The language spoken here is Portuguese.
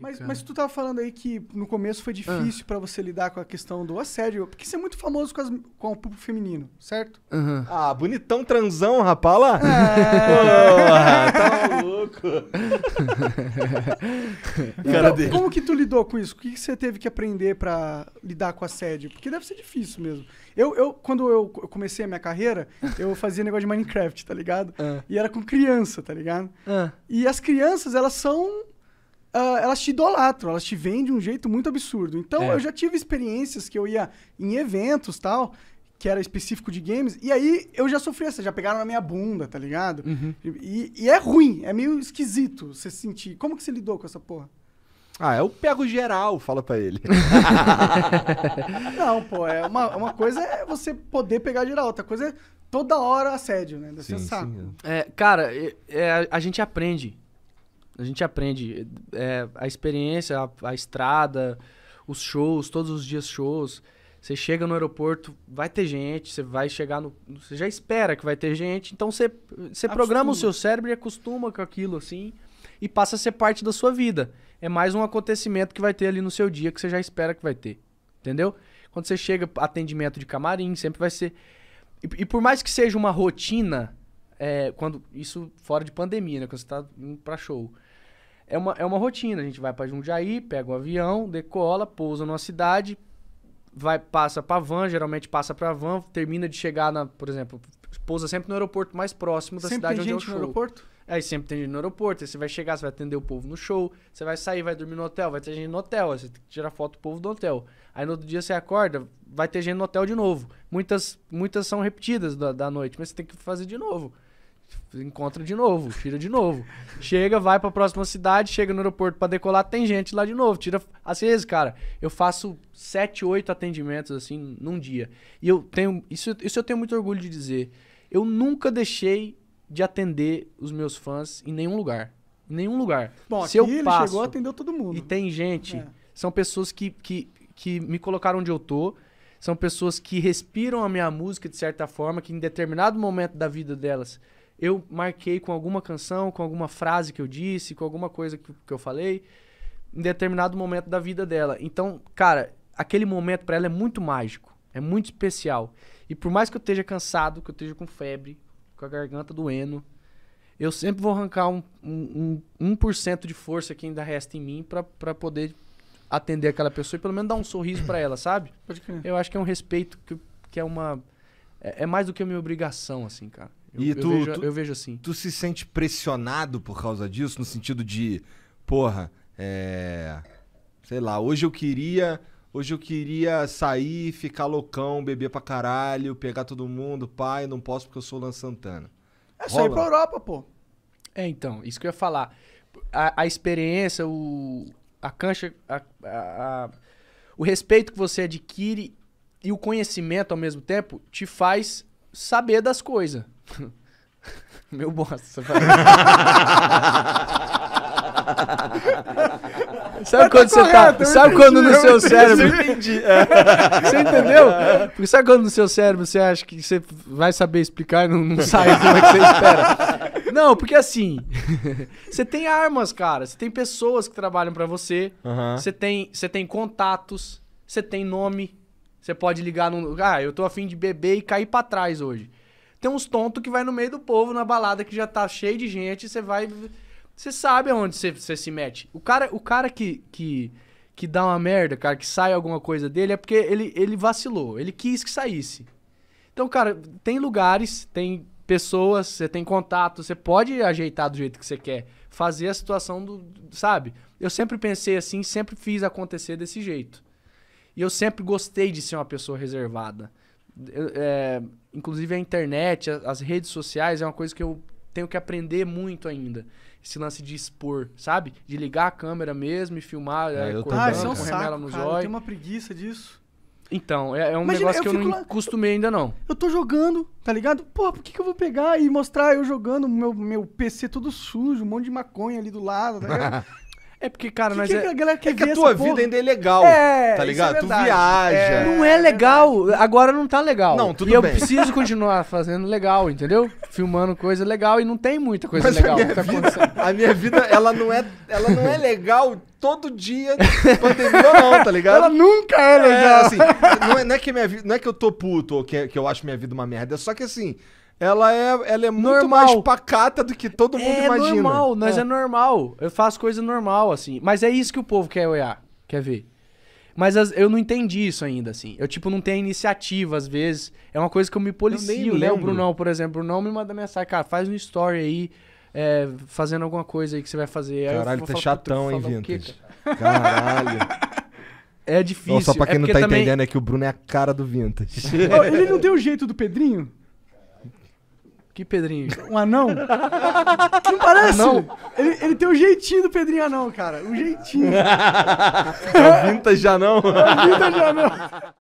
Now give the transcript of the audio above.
Mas, mas tu tava falando aí que no começo foi difícil ah. para você lidar com a questão do assédio, porque você é muito famoso com, as, com o público feminino, certo? Uhum. Ah, bonitão transão, rapala? É. Porra, tá louco. então, dele. como que tu lidou com isso? O que, você teve que aprender para lidar com assédio? Porque deve ser difícil mesmo. Eu, eu quando eu comecei a minha carreira, eu fazia negócio de Minecraft, tá ligado? Ah. E era com criança, tá ligado? Ah. E as crianças, elas são Uh, elas te idolatram, elas te vendem de um jeito muito absurdo. Então, é. eu já tive experiências que eu ia em eventos tal, que era específico de games, e aí eu já sofri essa, já pegaram na minha bunda, tá ligado? Uhum. E, e, é ruim, é meio esquisito você sentir. Como que você lidou com essa porra? Ah, eu pego geral, fala pra ele. Não, pô, é uma, uma coisa é você poder pegar geral, outra coisa é toda hora assédio, né? Você sim, sim, é. É, cara, é, é a gente aprende a gente aprende é, a experiência, a, a, estrada, os shows, todos os dias shows. Você chega no aeroporto, vai ter gente, você vai chegar no. Você já espera que vai ter gente, então você, você programa o seu cérebro e acostuma com aquilo assim e passa a ser parte da sua vida. É mais um acontecimento que vai ter ali no seu dia que você já espera que vai ter. Entendeu? Quando você chega, atendimento de camarim, sempre vai ser. E, e por mais que seja uma rotina, é, quando isso fora de pandemia, né? Quando você tá indo pra show é uma, é uma rotina. A gente vai para Jundiaí, pega um avião, decola, pousa numa cidade, vai passa para van, geralmente passa para van, termina de chegar na, por exemplo, pousa sempre no aeroporto mais próximo da sempre cidade tem onde gente é o show. no aeroporto? Aí é, sempre tem gente no aeroporto, aí você vai chegar, você vai atender o povo no show, você vai sair, vai dormir no hotel, vai ter gente no hotel, você tem que tirar foto do povo do hotel. Aí no outro dia você acorda, vai ter gente no hotel de novo. Muitas muitas são repetidas da, da noite, mas você tem que fazer de novo encontra de novo, tira de novo. chega, vai para a próxima cidade, chega no aeroporto para decolar, tem gente lá de novo, tira. Às vezes, cara, eu faço 7, 8 atendimentos assim num dia. E eu tenho isso, isso eu tenho muito orgulho de dizer. Eu nunca deixei de atender os meus fãs em nenhum lugar. Em nenhum lugar. Bom, Se aqui eu passo, ele chegou, atendeu todo mundo. E tem gente, é. são pessoas que, que, que me colocaram onde eu tô são pessoas que respiram a minha música de certa forma, que em determinado momento da vida delas eu marquei com alguma canção, com alguma frase que eu disse, com alguma coisa que, que eu falei, em determinado momento da vida dela. Então, cara, aquele momento para ela é muito mágico, é muito especial. E por mais que eu esteja cansado, que eu esteja com febre, com a garganta doendo, eu sempre vou arrancar um, um, um 1% de força que ainda resta em mim para poder atender aquela pessoa e pelo menos dar um sorriso para ela, sabe? Eu acho que é um respeito que, que é uma. É, é mais do que uma obrigação, assim, cara. Eu, e eu tu, vejo, tu, eu vejo assim. Tu se sente pressionado por causa disso, no sentido de, porra, é. Sei lá, hoje eu queria. Hoje eu queria sair, ficar loucão, beber pra caralho, pegar todo mundo, pai, não posso porque eu sou o Lan Santana. É Rola. ir pra Europa, pô. É, então, isso que eu ia falar. A, a experiência, o. A cancha. A, a, o respeito que você adquire e o conhecimento ao mesmo tempo te faz saber das coisas. Meu bosta. sabe tá quando você tá- correto, tá. Sabe quando no seu cérebro. Eu entendi. É. você entendeu? Porque sabe quando no seu cérebro você acha que você vai saber explicar e não, não sai como é que você espera? Não, porque assim. você tem armas, cara. Você tem pessoas que trabalham para você. Uhum. Você, tem, você tem contatos. Você tem nome. Você pode ligar num. Ah, eu tô afim de beber e cair para trás hoje. Tem uns tontos que vai no meio do povo, na balada que já tá cheio de gente, você vai. Você sabe aonde você, você se mete. O cara, o cara que, que, que dá uma merda, cara, que sai alguma coisa dele, é porque ele, ele vacilou. Ele quis que saísse. Então, cara, tem lugares, tem pessoas, você tem contato, você pode ajeitar do jeito que você quer. Fazer a situação do. Sabe? Eu sempre pensei assim, sempre fiz acontecer desse jeito. E eu sempre gostei de ser uma pessoa reservada. é, inclusive a internet, as redes sociais é uma coisa que eu tenho que aprender muito ainda. Esse lance de expor, sabe? De ligar a câmera mesmo e filmar, é, acordando, é, ah, isso é um com saco, nos olhos. Eu tenho uma preguiça disso. Então, é, é um Imagina, negócio que eu, eu não lá, costumei ainda não. Eu tô jogando, tá ligado? Porra, por que, que eu vou pegar e mostrar eu jogando meu, meu PC todo sujo, um monte de maconha ali do lado, tá ligado? É porque, cara, que, mas. Que é, a galera que é que a tua vida ainda é legal. É, tá é ligado? É tu viaja. É, não é, é legal. Agora não tá legal. Não, tudo e bem. E eu preciso continuar fazendo legal, entendeu? Filmando coisa legal e não tem muita coisa mas legal a minha, tá vida, a minha vida, ela não é, ela não é legal todo dia, pandemia não, tá ligado? Ela nunca é, é legal. É, assim, não, é, não, é, que minha vida, não é que eu tô puto ou que, que eu acho minha vida uma merda, é só que assim ela é, ela é muito normal. mais pacata do que todo mundo é imagina. É normal, mas é. é. normal. Eu faço coisa normal, assim. Mas é isso que o povo quer olhar, quer ver. Mas as, eu não entendi isso ainda, assim. Eu, tipo, não tenho iniciativa, às vezes. É uma coisa que eu me policio, né? O Brunão, por exemplo, o Brunão me manda mensagem, cara, faz um story aí, é, fazendo alguma coisa aí que você vai fazer. Caralho, tá chatão, hein, Vintage? Caralho. É difícil. Não, só pra quem é não tá também... entendendo, é que o Bruno é a cara do Vintage. ele não tem o jeito do Pedrinho? Que Pedrinho? Um anão? Não parece? Anão? Ele, ele tem o jeitinho do Pedrinho anão, cara. O jeitinho. é o vintage anão. É o vintage anão.